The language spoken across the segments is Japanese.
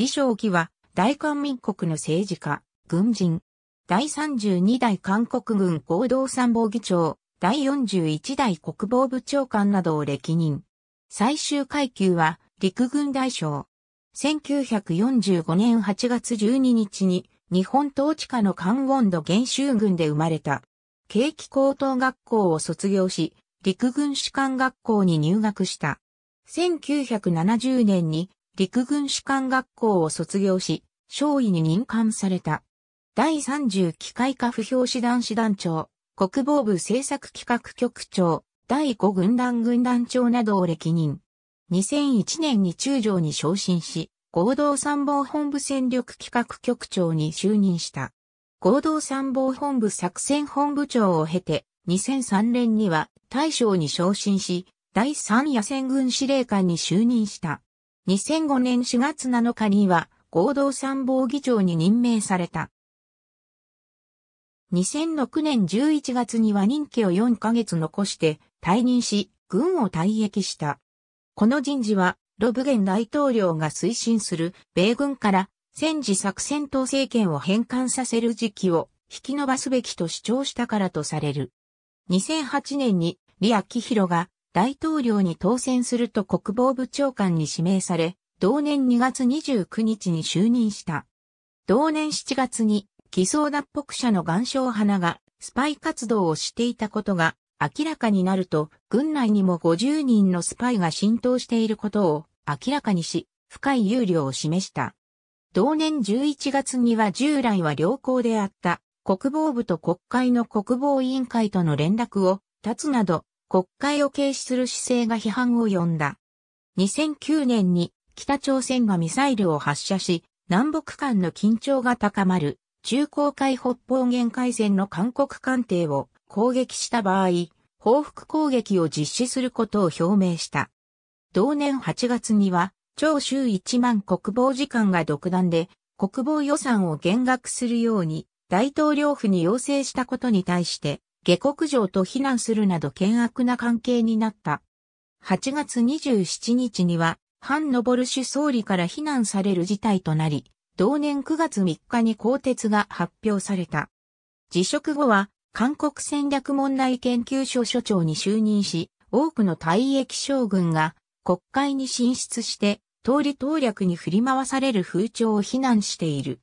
李承基は大韓民国の政治家、軍人。第32代韓国軍合同参謀議長、第41代国防部長官などを歴任。最終階級は陸軍大将。1945年8月12日に日本統治下の関温度元州軍で生まれた。景気高等学校を卒業し、陸軍士官学校に入学した。1970年に陸軍士官学校を卒業し、少尉に任官された。第30機械化不評師団師団長、国防部政策企画局長、第5軍団軍団長などを歴任。2001年に中将に昇進し、合同参謀本部戦力企画局長に就任した。合同参謀本部作戦本部長を経て、2003年には大将に昇進し、第3野戦軍司令官に就任した。2005年4月7日には合同参謀議長に任命された。2006年11月には任期を4ヶ月残して退任し、軍を退役した。この人事は、ロブゲン大統領が推進する米軍から戦時作戦等政権を返還させる時期を引き延ばすべきと主張したからとされる。2008年にリア・キヒロが大統領に当選すると国防部長官に指名され、同年2月29日に就任した。同年7月に偽装脱北者の岩礁花がスパイ活動をしていたことが明らかになると、軍内にも50人のスパイが浸透していることを明らかにし、深い憂慮を示した。同年11月には従来は良好であった国防部と国会の国防委員会との連絡を立つなど国会を軽視する姿勢が批判を呼んだ。2009年に北朝鮮がミサイルを発射し、南北間の緊張が高まる中高海北方限海戦の韓国艦艇を攻撃した場合、報復攻撃を実施することを表明した。同年8月には、長州一万国防次官が独断で国防予算を減額するように大統領府に要請したことに対して下国上と非難するなど険悪な関係になった。8月27日には、反ノボルシュ総理から非難される事態となり、同年9月3日に更迭が発表された。辞職後は、韓国戦略問題研究所所長に就任し、多くの退役将軍が国会に進出して、通り投略に振り回される風潮を非難している。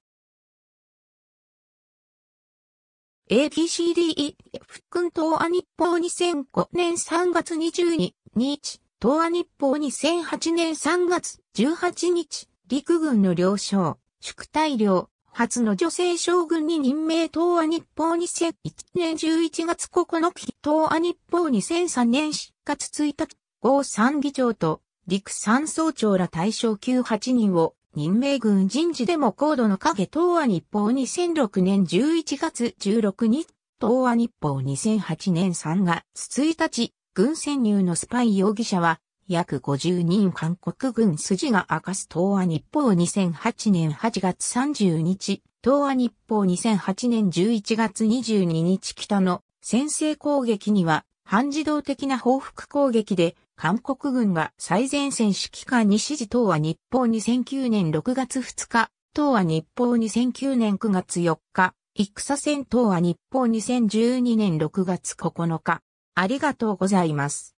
ABCDE、F 君東亜日報2005年3月22日、東亜日報2008年3月18日、陸軍の領将、宿大領、初の女性将軍に任命東亜日報2001年11月9日、東亜日報2003年4月1日、合参議長と陸参総長ら大将9 8人を任命軍人事でも高度の影東亜日報2006年11月16日、東亜日報2008年3月1日、軍潜入のスパイ容疑者は、約50人韓国軍筋が明かす東亜日報2008年8月30日、東亜日報2008年11月22日北の先制攻撃には、半自動的な報復攻撃で韓国軍が最前線指揮官に指示等は日報2009年6月2日、等は日報2009年9月4日、戦戦等は日報2012年6月9日。ありがとうございます。